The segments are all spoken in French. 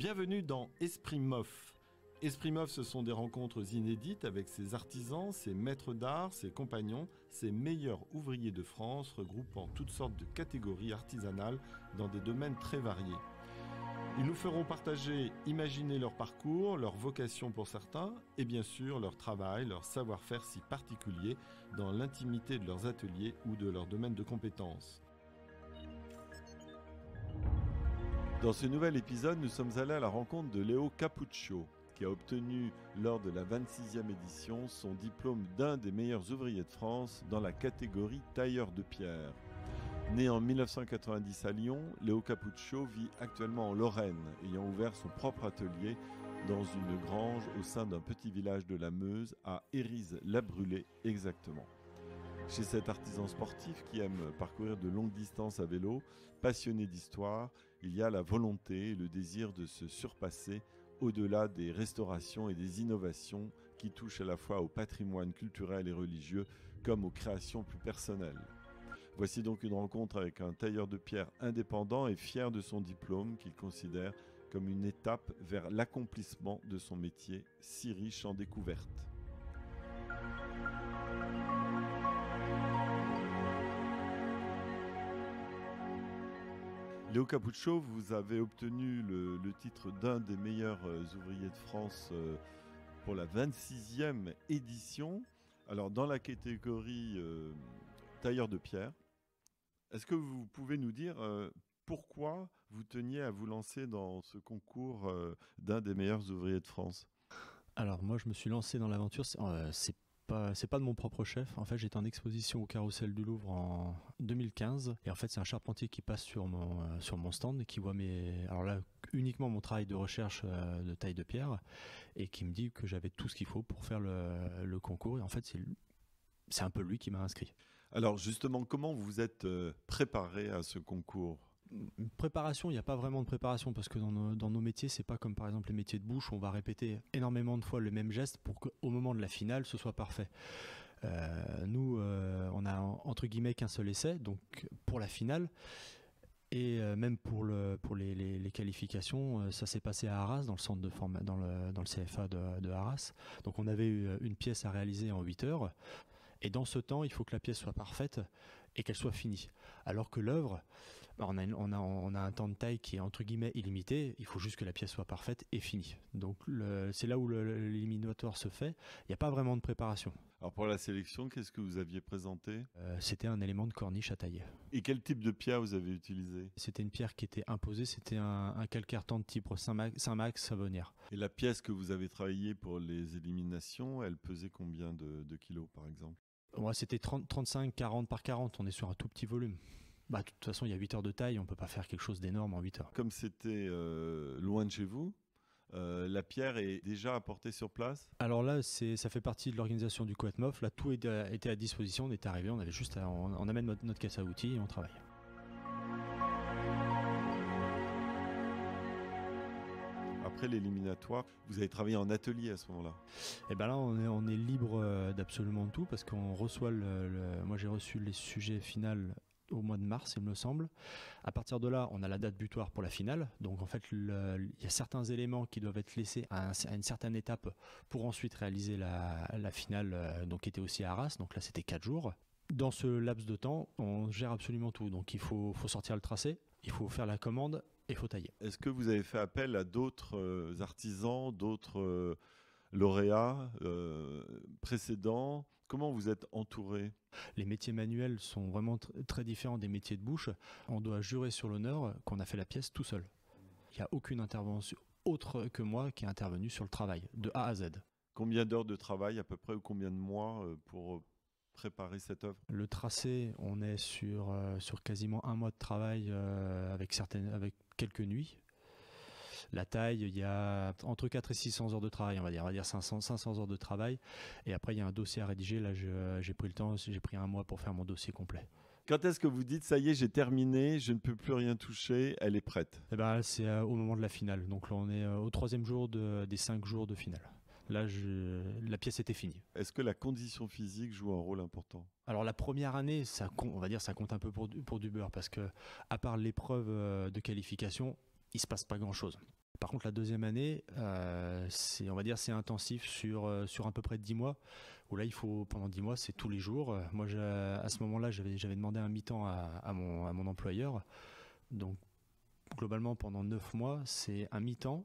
Bienvenue dans Esprit Mof. Esprit Mof, ce sont des rencontres inédites avec ses artisans, ses maîtres d'art, ses compagnons, ses meilleurs ouvriers de France, regroupant toutes sortes de catégories artisanales dans des domaines très variés. Ils nous feront partager, imaginer leur parcours, leur vocation pour certains, et bien sûr leur travail, leur savoir-faire si particulier dans l'intimité de leurs ateliers ou de leur domaines de compétences. Dans ce nouvel épisode, nous sommes allés à la rencontre de Léo Capuccio, qui a obtenu lors de la 26e édition son diplôme d'un des meilleurs ouvriers de France dans la catégorie tailleur de pierre. Né en 1990 à Lyon, Léo Capuccio vit actuellement en Lorraine, ayant ouvert son propre atelier dans une grange au sein d'un petit village de la Meuse à Érise-la-Brûlée exactement. Chez cet artisan sportif qui aime parcourir de longues distances à vélo, passionné d'histoire, il y a la volonté et le désir de se surpasser au-delà des restaurations et des innovations qui touchent à la fois au patrimoine culturel et religieux comme aux créations plus personnelles. Voici donc une rencontre avec un tailleur de pierre indépendant et fier de son diplôme qu'il considère comme une étape vers l'accomplissement de son métier si riche en découvertes. Léo Capuccio, vous avez obtenu le, titre d'un des meilleurs euh, ouvriers de France euh, pour la 26e édition. Alors, dans la catégorie euh, tailleur de pierre, est-ce que vous pouvez nous dire pourquoi vous teniez à vous lancer dans ce concours d'un des meilleurs ouvriers de France alors moi je me suis lancé dans l'aventure, c'est c'est pas de mon propre chef. En fait, j'étais en exposition au Carrousel du Louvre en 2015. Et en fait, c'est un charpentier qui passe euh, sur mon, stand et qui voit mes, alors là, uniquement mon travail de recherche euh, de taille de pierre et qui me dit que j'avais tout ce qu'il faut pour faire le, concours. Et en fait, c'est, c'est un peu lui qui m'a inscrit. Alors justement, comment vous êtes euh, préparé à ce concours préparation, il n'y a pas vraiment de préparation parce que dans nos, dans nos métiers, c'est pas comme par exemple les métiers de bouche, on va répéter énormément de fois le même geste pour qu'au moment de la finale, ce soit parfait. Euh, nous, euh, on a entre guillemets qu'un seul essai, donc pour la finale. Et euh, même pour, le, pour les, qualifications, ça s'est passé à Arras, dans le centre de dans le, dans le CFA de, de Arras. Donc on avait eu une pièce à réaliser en 8 heures. Et dans ce temps, il faut que la pièce soit parfaite et qu'elle soit finie. Alors que l'œuvre, bah, on a, un temps de taille qui est entre guillemets illimité, il faut juste que la pièce soit parfaite et finie. Donc c'est là où l'éliminatoire se fait, il n'y a pas vraiment de préparation. Alors pour la sélection, qu'est-ce que vous aviez présenté euh, C'était un élément de corniche à tailler. Et quel type de pierre vous avez utilisé C'était une pierre qui était imposée, c'était un, un calcaire de type Saint-Max Savonnière. Et la pièce que vous avez travaillée pour les éliminations, elle pesait combien de, kilos par exemple Moi ouais, c'était 35-40 par 40, on est sur un tout petit volume. Bah, de toute façon, il y a 8 heures de taille, on ne peut pas faire quelque chose d'énorme en 8 heures. Comme c'était euh, loin de chez vous, euh, la pierre est déjà apportée sur place Alors là, ça fait partie de l'organisation du Coatmof. Là, tout était à disposition, on est arrivé, on avait juste amène notre, caisse à outils et on travaille. après l'éliminatoire, vous avez travaillé en atelier à ce moment-là Eh bien là, on est, libre euh, d'absolument tout parce qu'on reçoit le moi j'ai reçu les sujets finaux au mois de mars, il me semble. À partir de là, on a la date butoir pour la finale. Donc en fait, il y a certains éléments qui doivent être laissés à, une certaine étape pour ensuite réaliser la, finale, euh, donc qui était aussi à Arras. Donc là, c'était quatre jours. Dans ce laps de temps, on gère absolument tout. Donc il faut, sortir le tracé, il faut faire la commande et il faut tailler. Est-ce que vous avez fait appel à d'autres euh, artisans, d'autres euh, lauréats précédents Comment vous êtes entouré Les métiers manuels sont vraiment très différents des métiers de bouche. On doit jurer sur l'honneur qu'on a fait la pièce tout seul. Il n'y a aucune intervention autre que moi qui est intervenue sur le travail, de A à Z. Combien d'heures de travail à peu près ou combien de mois euh, pour euh, préparer cette œuvre Le tracé, on est sur, euh, sur quasiment un mois de travail avec, certaines, avec quelques nuits la taille, il y a entre 4 et 600 heures de travail, on va dire, on va dire 500, 500 heures de travail. Et après, il y a un dossier à rédiger. Là, j'ai pris le temps, j'ai pris un mois pour faire mon dossier complet. Quand est-ce que vous dites ça y est, j'ai terminé, je ne peux plus rien toucher, elle est prête eh ben, C'est euh, au moment de la finale. Donc là, on est euh, au troisième jour des cinq jours de finale. Là, la pièce était finie. Est-ce que la condition physique joue un rôle important alors la première année, ça on va dire, ça compte un peu pour du, pour beurre parce que à part l'épreuve euh, de qualification, il se passe pas grand chose. Par contre, la deuxième année, euh, c'est, on va dire, c'est intensif sur, euh, sur à peu près 10 mois, où là, il faut, pendant 10 mois, c'est tous les jours. Moi, à ce moment-là, j'avais, j'avais demandé un mi-temps à, mon, à mon employeur. Donc, globalement, pendant 9 mois, c'est un mi-temps,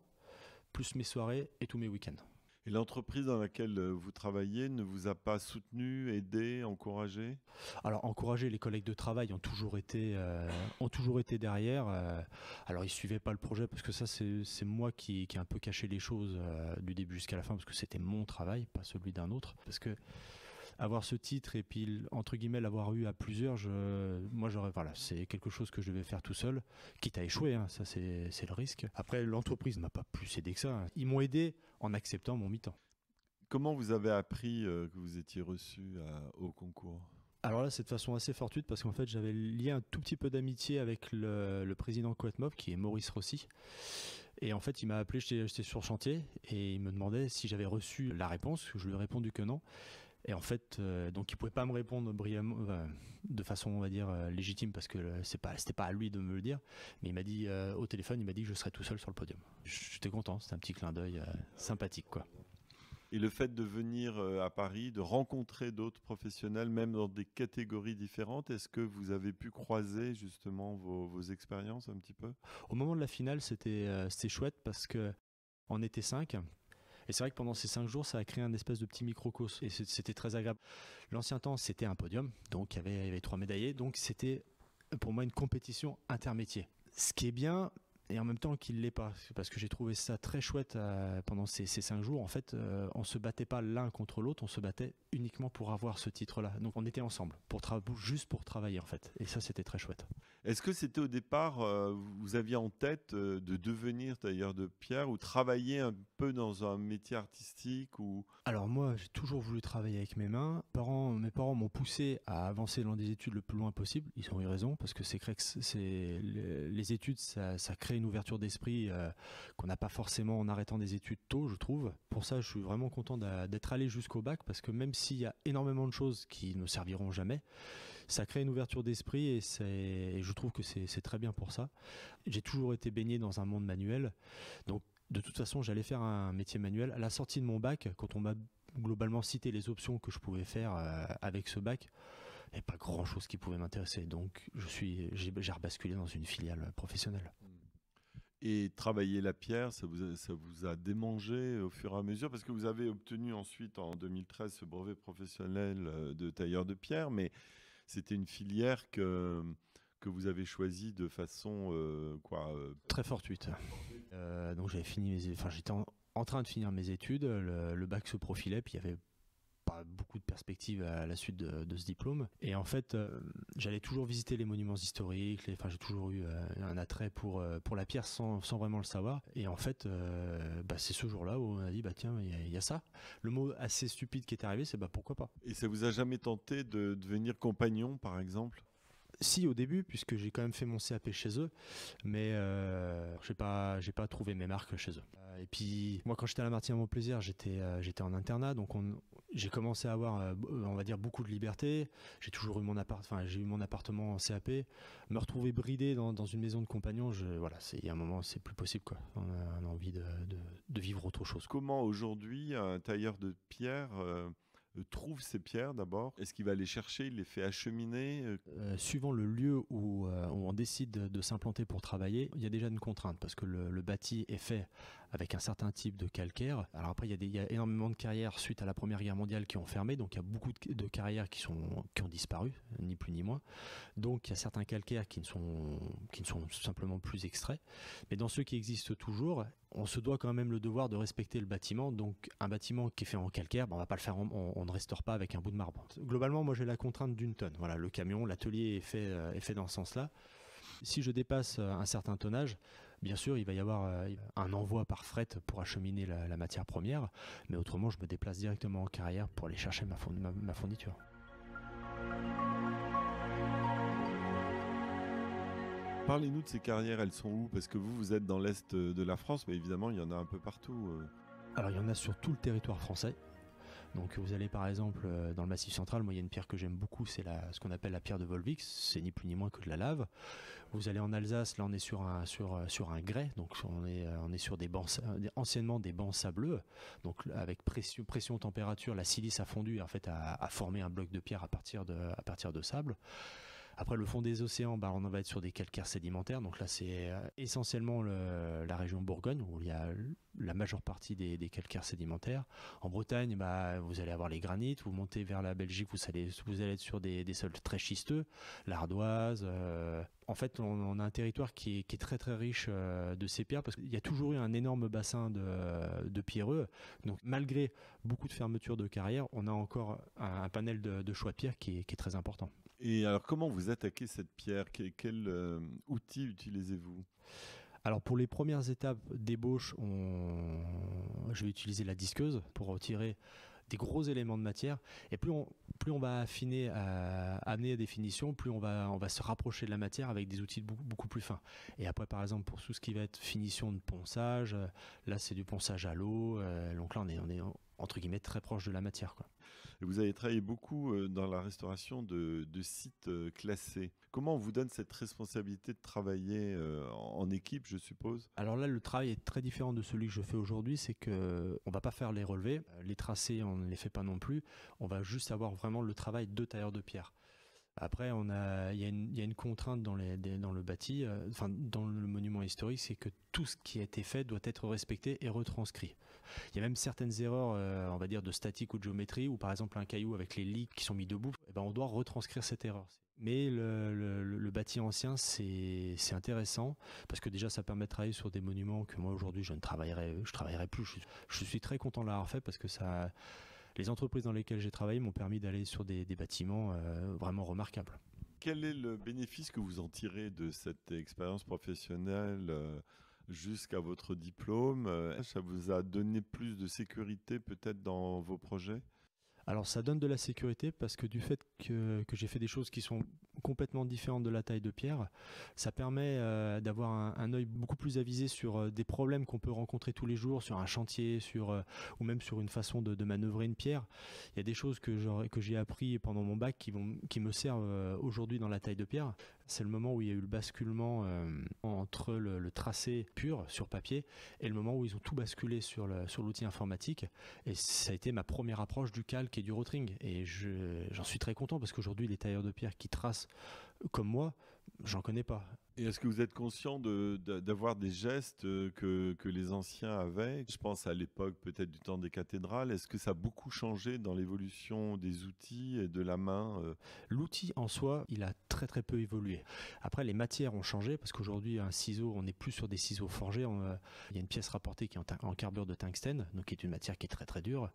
plus mes soirées et tous mes week-ends. Et l'entreprise dans laquelle euh, vous travaillez ne vous a pas soutenu, aidé, encouragé Alors encouragé, les collègues de travail ont toujours été, euh, ont toujours été derrière. Euh. alors ils suivaient pas le projet parce que ça c'est moi qui, ai un peu caché les choses du début jusqu'à la fin parce que c'était mon travail, pas celui d'un autre. Parce que avoir ce titre et puis entre guillemets l'avoir eu à plusieurs, je, moi j'aurais voilà, c'est quelque chose que je vais faire tout seul, quitte à échouer, hein, ça c'est, le risque. Après l'entreprise m'a pas plus aidé que ça. Hein. Ils m'ont aidé en acceptant mon mi-temps. Comment vous avez appris euh, que vous étiez reçu au concours alors là, c'est de façon assez fortuite parce qu'en fait, j'avais lié un tout petit peu d'amitié avec le, le président Quatmob, qui est Maurice Rossi. Et en fait, il m'a appelé, j'étais sur chantier, et il me demandait si j'avais reçu la réponse. Je lui ai répondu que non. Et en fait, euh, donc il pouvait pas me répondre euh, de façon on va dire euh, légitime parce que c'est pas c'était pas à lui de me le dire, mais il m'a dit au téléphone, il m'a dit que je serais tout seul sur le podium. J'étais content, c'était un petit clin d'œil sympathique quoi. Et le fait de venir à Paris, de rencontrer d'autres professionnels, même dans des catégories différentes, est-ce que vous avez pu croiser justement vos, expériences un petit peu Au moment de la finale, c'était chouette parce que était cinq et c'est vrai que pendant ces cinq jours, ça a créé un espèce de petit microcosme. Et c'était très agréable. L'ancien temps, c'était un podium. Donc, il y avait, trois médaillés. Donc, c'était pour moi une compétition intermédiaire. Ce qui est bien, et en même temps qu'il l'est pas parce que j'ai trouvé ça très chouette euh, pendant ces, cinq jours en fait on euh, on se battait pas l'un contre l'autre on se battait uniquement pour avoir ce titre là donc on était ensemble pour juste pour travailler en fait et ça c'était très chouette est-ce que c'était au départ euh, vous aviez en tête de devenir tailleur de pierre ou travailler un peu dans un métier artistique ou alors moi j'ai toujours voulu travailler avec mes mains parents, mes parents m'ont poussé à avancer dans des études le plus loin possible ils ont eu raison parce que c'est c'est les, études ça crée une ouverture d'esprit euh, qu'on n'a pas forcément en arrêtant des études tôt, je trouve. Pour ça, je suis vraiment content d'être allé jusqu'au bac parce que même s'il y a énormément de choses qui ne serviront jamais, ça crée une ouverture d'esprit et, je trouve que c'est très bien pour ça. J'ai toujours été baigné dans un monde manuel, donc de toute façon, j'allais faire un métier manuel. À la sortie de mon bac, quand on m'a globalement cité les options que je pouvais faire euh, avec ce bac, il et pas grand chose qui pouvait m'intéresser. Donc je suis, j'ai rebasculé dans une filiale professionnelle. Hmm. Et travailler la pierre, ça vous, a, ça vous a démangé au fur et à mesure, parce que vous avez obtenu ensuite en 2013 ce brevet professionnel euh, de tailleur de pierre, mais c'était une filière que, que vous avez choisie de façon euh, quoi euh, Très fortuite. donc j'avais fini mes, enfin j'étais en, train de finir mes études, le bac se profilait, puis il y avait pas beaucoup de perspectives à la suite de, ce diplôme. Et en fait, euh, j'allais toujours visiter les monuments historiques. enfin, j'ai toujours eu euh, un attrait pour euh, pour la pierre sans, vraiment le savoir. Et en fait, bah, c'est ce jour-là où on a dit bah tiens, il y, a ça. Le mot assez stupide qui est arrivé, c'est bah pourquoi pas. Et ça vous a jamais tenté de devenir compagnon, par exemple si au début, puisque j'ai quand même fait mon CAP chez eux, mais je j'ai pas j'ai pas trouvé mes marques chez eux. Et puis moi quand j'étais à la Martinière mon plaisir, j'étais j'étais en internat, donc on, j'ai commencé à avoir, euh, euh, on va dire, beaucoup de liberté. J'ai toujours eu mon appart, enfin, j'ai eu mon appartement en CAP. Me retrouver bridé dans, une maison de compagnon, je, voilà, c'est il y a un moment, c'est plus possible quoi. On a, envie de, vivre autre chose. Comment aujourd'hui un tailleur de pierre euh, trouve ses pierres d'abord Est-ce qu'il va les chercher Il les fait acheminer Suivant le lieu où, on décide de s'implanter pour travailler, il y a déjà une contrainte parce que le bâti est fait avec un certain type de calcaire. Alors après, il y, a énormément de carrières suite à la Première Guerre mondiale qui ont fermé, donc il y a beaucoup de, carrières qui, sont, qui ont disparu, ni plus ni moins. Donc il y a certains calcaires qui ne sont, qui ne sont tout simplement plus extraits. Mais dans ceux qui existent toujours, on se doit quand même le devoir de respecter le bâtiment. Donc un bâtiment qui est fait en calcaire, bah, on va pas le faire, ne restaure pas avec un bout de marbre. Globalement, moi j'ai la contrainte d'une tonne. Voilà, le camion, l'atelier est fait, euh, est fait dans ce sens-là. Si je dépasse euh, un certain tonnage, Bien sûr, il va y avoir euh, un envoi par fret pour acheminer la, matière première, mais autrement, je me déplace directement en carrière pour aller chercher ma, ma fourniture. Parlez-nous de ces carrières, elles sont où Parce que vous, vous êtes dans l'Est euh, de la France, mais évidemment, il y en a un peu partout. Euh. Alors, il y en a sur tout le territoire français. Donc vous allez par exemple euh, dans le Massif central, moi il y a une pierre que j'aime beaucoup, c'est ce qu'on appelle la pierre de Volvix, c'est ni plus ni moins que de la lave. Vous allez en Alsace, là on est sur un, sur, euh, sur un grès, donc on est, euh, on est sur des bancs, anciennement des bancs sableux, donc avec pression, température, la silice a fondu en fait a, formé un bloc de pierre à partir de, à partir de sable. Après le fond des océans, bah, on va être sur des calcaires sédimentaires. Donc là, c'est essentiellement la région Bourgogne où il y a la majeure partie des, calcaires sédimentaires. En Bretagne, bah, vous allez avoir les granites, vous montez vers la Belgique, vous allez, vous allez être sur des, sols très schisteux, l'ardoise. Euh, en fait, on, a un territoire qui est, très très riche euh, de ces pierres parce qu'il y a toujours eu un énorme bassin de, pierreux. Donc, malgré beaucoup de fermetures de carrières, on a encore un, panel de, choix de pierres qui est, très important. Et alors, comment vous attaquez cette pierre Quel, euh, outil utilisez-vous alors pour les premières étapes d'ébauche, on... je vais utiliser la disqueuse pour retirer des gros éléments de matière. Et plus on, va affiner, à, euh, amener à définition, plus on va, se rapprocher de la matière avec des outils beaucoup, plus fins. Et après, par exemple, pour tout ce qui va être finition de ponçage, euh, là c'est du ponçage à l'eau. Euh, donc là, on est, on est entre guillemets très proche de la matière. Vous avez travaillé beaucoup euh, dans la restauration de, sites euh, classés. Comment on vous donne cette responsabilité de travailler euh, en équipe, je suppose Alors là, le travail est très différent de celui que je fais aujourd'hui. C'est qu'on ne va pas faire les relevés, les tracés, on ne les fait pas non plus. On va juste avoir vraiment le travail de tailleur de pierre. Après, il y, a une contrainte dans, le bâti, enfin dans le monument historique, c'est que tout ce qui a été fait doit être respecté et retranscrit. Il y a même certaines erreurs, euh, on va dire, de statique ou de géométrie, où par exemple un caillou avec les lits qui sont mis debout, Et eh ben, on doit retranscrire cette erreur. Mais le, bâti ancien, c'est intéressant, parce que déjà, ça permet de travailler sur des monuments que moi, aujourd'hui, je ne travaillerai, je travaillerai plus. Je, suis très content de l'avoir fait, parce que ça... Les entreprises dans lesquelles j'ai travaillé m'ont permis d'aller sur des, bâtiments euh, vraiment remarquables quel est le bénéfice que vous en tirez de cette expérience professionnelle euh, jusqu'à votre diplôme euh, Ça vous a donné plus de sécurité peut-être dans vos projets alors ça donne de la sécurité parce que du fait que, j'ai fait des choses qui sont complètement différentes de la taille de pierre, ça permet euh, d'avoir un, œil beaucoup plus avisé sur euh, des problèmes qu'on peut rencontrer tous les jours, sur un chantier, sur ou même sur une façon de, de, manœuvrer une pierre. Il y a des choses que j'ai appris pendant mon bac qui, vont, qui me servent aujourd'hui dans la taille de pierre. C'est le moment où il y a eu le basculement euh, entre le, tracé pur sur papier et le moment où ils ont tout basculé sur l'outil informatique. Et ça a été ma première approche du calque et du rotring. Et j'en suis très content parce qu'aujourd'hui, les tailleurs de pierre qui tracent comme moi, j'en connais pas est-ce que vous êtes conscient d'avoir des gestes euh, que, les anciens avaient Je pense à l'époque peut-être du temps des cathédrales. Est-ce que ça a beaucoup changé dans l'évolution des outils et de la main euh? L'outil en soi, il a très très peu évolué. Après, les matières ont changé parce qu'aujourd'hui, un ciseau, on n'est plus sur des ciseaux forgés. Euh, il y a une pièce rapportée qui est en, carbure de tungstène, donc qui est une matière qui est très très dure.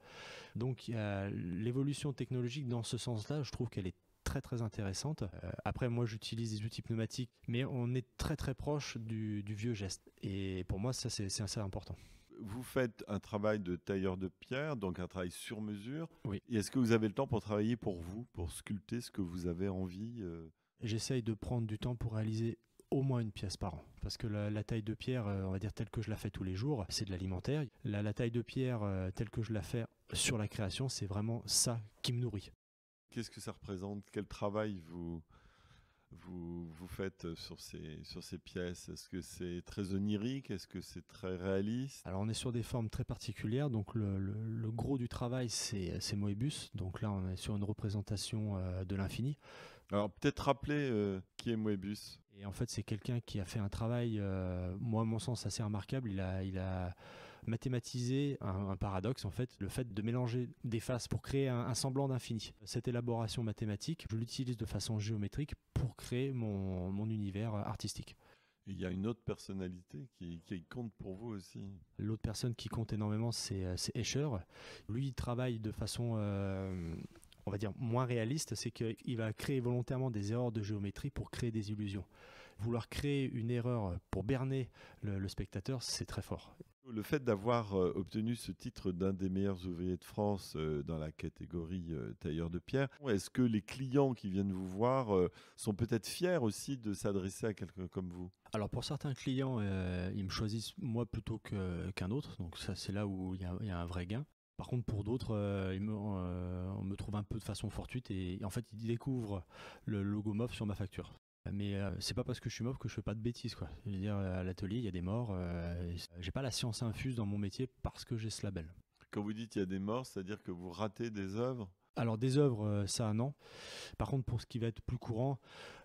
Donc l'évolution technologique dans ce sens-là, je trouve qu'elle est très très intéressante. Euh, après, moi j'utilise des outils pneumatiques, mais on est très très proche du, vieux geste. Et pour moi, ça c'est assez important. Vous faites un travail de tailleur de pierre, donc un travail sur mesure. Oui. Et est-ce que vous avez le temps pour travailler pour vous, pour sculpter ce que vous avez envie euh? J'essaye de prendre du temps pour réaliser au moins une pièce par an. Parce que la, taille de pierre, euh, on va dire telle que je la fais tous les jours, c'est de l'alimentaire. La, la, taille de pierre telle que je la fais sur la création, c'est vraiment ça qui me nourrit. Qu'est-ce que ça représente Quel travail vous, vous, vous faites euh, sur ces, sur ces pièces Est-ce que c'est très onirique Est-ce que c'est très réaliste Alors on est sur des formes très particulières, donc le, gros du travail c'est Moebius, donc là on est sur une représentation euh, de l'infini. Alors peut-être rappeler euh, qui est Moebius. Et en fait c'est quelqu'un qui a fait un travail, moi à mon sens assez remarquable, il a... Il a mathématiser un, paradoxe, en fait, le fait de mélanger des faces pour créer un, semblant d'infini. Cette élaboration mathématique, je l'utilise de façon géométrique pour créer mon, univers artistique. Il y a une autre personnalité qui, compte pour vous aussi. L'autre personne qui compte énormément, c'est euh, Escher. Lui, il travaille de façon... Euh, on va dire moins réaliste, c'est qu'il va créer volontairement des erreurs de géométrie pour créer des illusions vouloir créer une erreur pour berner le, spectateur, c'est très fort. Le fait d'avoir euh, obtenu ce titre d'un des meilleurs ouvriers de France euh, dans la catégorie euh, tailleur de pierre, est-ce que les clients qui viennent vous voir sont peut-être fiers aussi de s'adresser à quelqu'un comme vous Alors pour certains clients, ils me choisissent moi plutôt qu'un autre, donc ça c'est là où il y, a un vrai gain. Par contre, pour d'autres, on me trouve un peu de façon fortuite et, et en fait, ils découvrent le logo MOF sur ma facture. Mais euh, c'est pas parce que je suis mauve que je fais pas de bêtises, quoi. Je veux dire, à l'atelier, il y a des morts. Euh, j'ai pas la science infuse dans mon métier parce que j'ai ce label. Quand vous dites il y a des morts, c'est-à-dire que vous ratez des œuvres alors des œuvres, euh, ça non. Par contre, pour ce qui va être plus courant,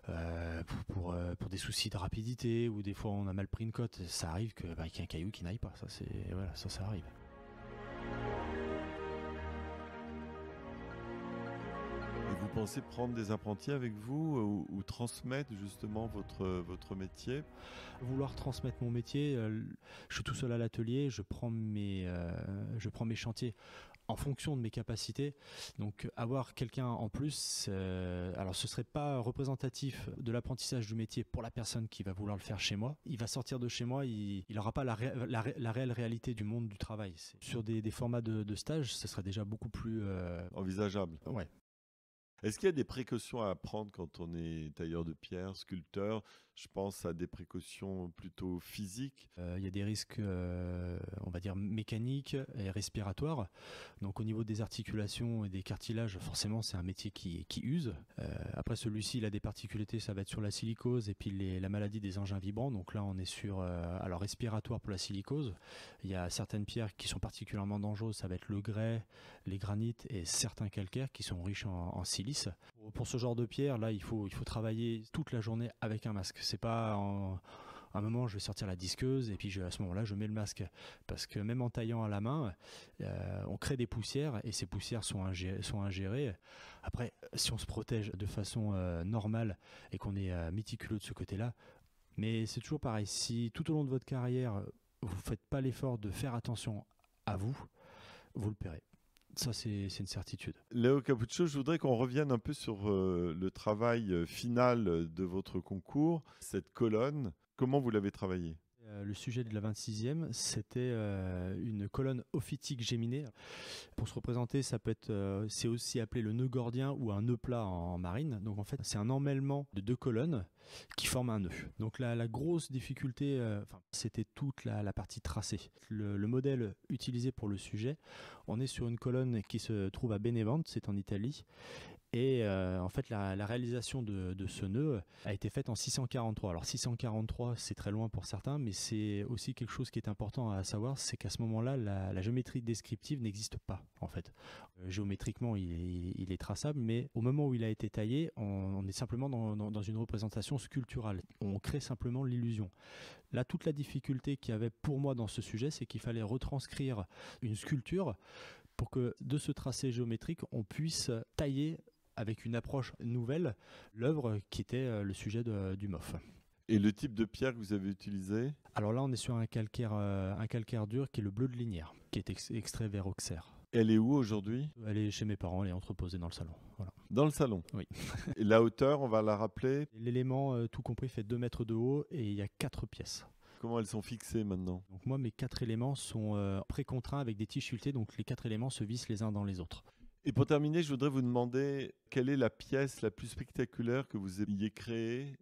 euh, pour, pour, des soucis de rapidité ou des fois on a mal pris une cote, ça arrive bah, qu'il y ait un caillou qui n'aille pas. Ça c'est voilà, ça ça arrive. pensez prendre des apprentis avec vous euh, ou, transmettre justement votre, euh, votre métier Vouloir transmettre mon métier, euh, je suis tout seul à l'atelier, je, prends mes, je prends mes chantiers en fonction de mes capacités. Donc avoir quelqu'un en plus, alors ce serait pas représentatif de l'apprentissage du métier pour la personne qui va vouloir le faire chez moi. Il va sortir de chez moi, il n'aura pas la, la, réelle réalité du monde du travail. Sur des, formats de, stage, ce serait déjà beaucoup plus envisageable. Ouais. Est-ce qu'il y a des précautions à prendre quand on est tailleur de pierre, sculpteur je pense à des précautions plutôt physiques. Euh, il y a des risques, euh, on va dire, mécaniques et respiratoires. Donc au niveau des articulations et des cartilages, forcément, c'est un métier qui, use. Euh, après, celui-ci, il a des particularités, ça va être sur la silicose et puis la maladie des engins vibrants. Donc là, on est sur, alors respiratoire pour la silicose. Il y a certaines pierres qui sont particulièrement dangereuses, ça va être le grès, les granites et certains calcaires qui sont riches en silice. Pour, ce genre de pierre, là, il faut, il faut travailler toute la journée avec un masque. C'est pas un moment, je vais sortir la disqueuse et puis à ce moment-là, je mets le masque. Parce que même en taillant à la main, euh, on crée des poussières et ces poussières sont, ingérées. Sont Après, si on se protège de façon euh, normale et qu'on est euh, méticuleux de ce côté-là, mais c'est toujours pareil. Si tout au long de votre carrière, vous ne faites pas l'effort de faire attention à vous, vous le paierez. Ça, c'est une certitude. Léo Capuccio, je voudrais qu'on revienne un peu sur euh, le travail euh, final euh, de votre concours, cette colonne. Comment vous l'avez travaillée euh, le sujet de la 26e, c'était euh, une colonne ophitique géminée. Pour se représenter, ça peut être, euh, c'est aussi appelé le nœud gordien ou un nœud plat en marine. Donc en fait, c'est un emmêlement de deux colonnes qui forment un nœud. Donc la, grosse difficulté, enfin, c'était toute la, partie tracée. Le, le, modèle utilisé pour le sujet, on est sur une colonne qui se trouve à Benevente, c'est en Italie, et euh, en fait, la, réalisation de, ce nœud a été faite en 643. Alors 643, c'est très loin pour certains, mais c'est aussi quelque chose qui est important à savoir, c'est qu'à ce moment-là, la, géométrie descriptive n'existe pas, en fait. Euh, géométriquement, il est, traçable, mais au moment où il a été taillé, on, est simplement dans, dans, une représentation sculpturale. On crée simplement l'illusion. Là, toute la difficulté qu'il y avait pour moi dans ce sujet, c'est qu'il fallait retranscrire une sculpture pour que de ce tracé géométrique, on puisse tailler avec une approche nouvelle l'œuvre qui était euh, le sujet du MOF. Et le type de pierre que vous avez utilisé Alors là, on est sur un calcaire, euh, un calcaire dur qui est le bleu de linière, qui est extrait vers Auxerre. Elle est où aujourd'hui Elle est chez mes parents, elle est entreposée dans le salon. Dans le salon Oui. et la hauteur, on va la rappeler L'élément, euh, tout compris, fait 2 mètres de haut et il y a 4 pièces. Comment elles sont fixées maintenant Donc moi, mes 4 éléments sont pré-contraints avec des tiges sculptées, donc les 4 éléments se vissent les uns dans les autres. Et pour terminer, je voudrais vous demander quelle est la pièce la plus spectaculaire que vous ayez créée.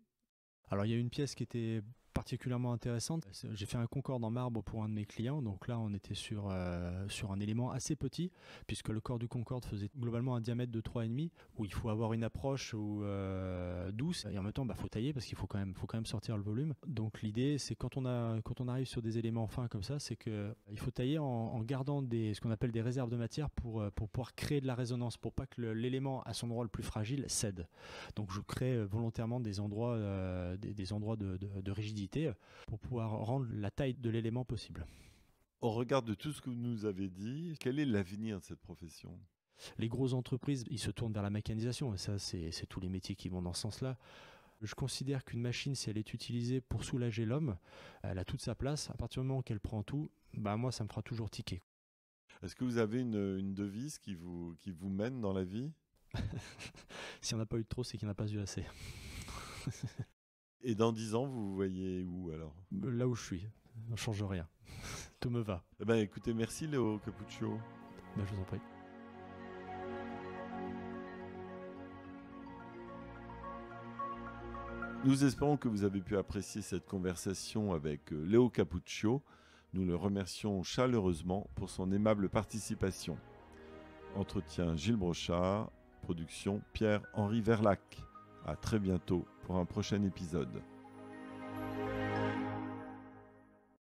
Alors il y a une pièce qui était particulièrement intéressante. J'ai fait un concorde en marbre pour un de mes clients, donc là on était sur, euh, sur un élément assez petit, puisque le corps du concorde faisait globalement un diamètre de 3,5, où il faut avoir une approche euh, douce, et en même temps il bah, faut tailler parce qu'il faut quand même, faut quand même sortir le volume. Donc l'idée c'est quand on, a, quand on arrive sur des éléments fins comme ça, c'est qu'il faut tailler en, gardant des, ce qu'on appelle des réserves de matière pour, euh, pour pouvoir créer de la résonance, pour pas que l'élément à son endroit le plus fragile cède. Donc je crée volontairement des endroits, des, endroits de rigidité euh, pour pouvoir rendre la taille de l'élément possible. Au regard de tout ce que vous nous avez dit, quel est l'avenir de cette profession Les grosses entreprises, ils se tournent vers la mécanisation, et ça, c'est tous les métiers qui vont dans ce sens-là. Je considère qu'une machine, si elle est utilisée pour soulager l'homme, elle a toute sa place. À partir du moment qu'elle prend tout, bah moi, ça me fera toujours tiquer. Est-ce que vous avez une, devise qui vous, qui vous mène dans la vie Si on n'a pas eu trop, c'est qu'il n'y en a pas eu assez. Et dans dix ans, vous voyez où alors Là où je suis. ne change rien. Tout me va. Eh ben, écoutez, merci Léo Capuccio. Ben, je vous en prie. Nous espérons que vous avez pu apprécier cette conversation avec euh, Léo Capuccio. Nous le remercions chaleureusement pour son aimable participation. Entretien Gilles Brochard, production Pierre-Henri Verlac. À très bientôt pour un prochain épisode.